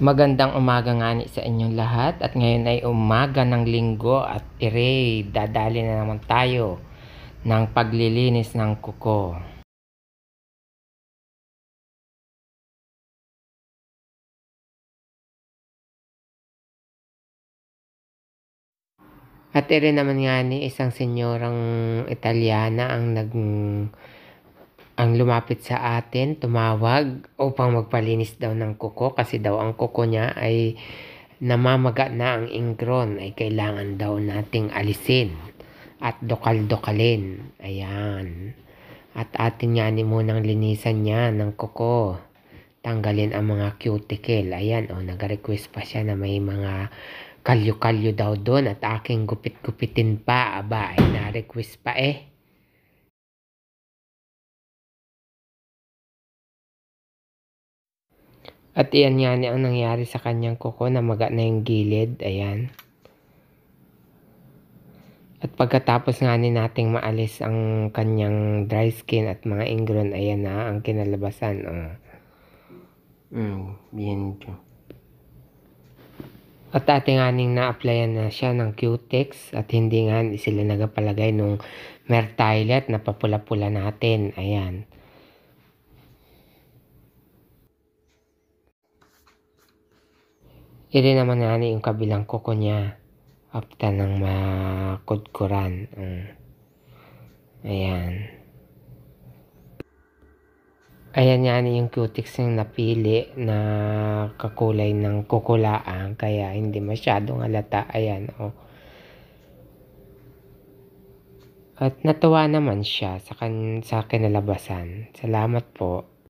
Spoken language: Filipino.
Magandang umaga nga ni sa inyong lahat at ngayon ay umaga ng linggo at ire, dadali na naman tayo ng paglilinis ng kuko. At ire naman nga ni isang senyorang Italiana ang nag ang lumapit sa atin, tumawag upang magpalinis daw ng kuko kasi daw ang kuko niya ay namamaga na ang ingron ay kailangan daw nating alisin at dokal-dokalin. Ayan. At atin nga ni munang linisan niya ng kuko. Tanggalin ang mga cuticle. Ayan, o, oh, nag-request pa siya na may mga kalyo-kalyo daw doon at aking gupit-gupitin pa. Aba, ay na-request pa eh. At iyan nga ni ang nangyari sa kanyang kuko na maga na yung gilid. Ayan. At pagkatapos nga ni nating maalis ang kanyang dry skin at mga ingron, ayan na ang kinalabasan. Oh. Mm, bien dyan. At ating aning na-applyan na siya ng cutex at hindi nga sila nagapalagay nung mertilet na papula-pula natin. Ayan. Iri naman ani yung kabilang kuko niya apta ng makudkuran. Um, ayan. Ayan yan yung cutics yung napili na kakulay ng kukulaan kaya hindi masyadong alata. Ayan o. Oh. At natuwa naman siya sa, kan sa kinalabasan. Salamat po.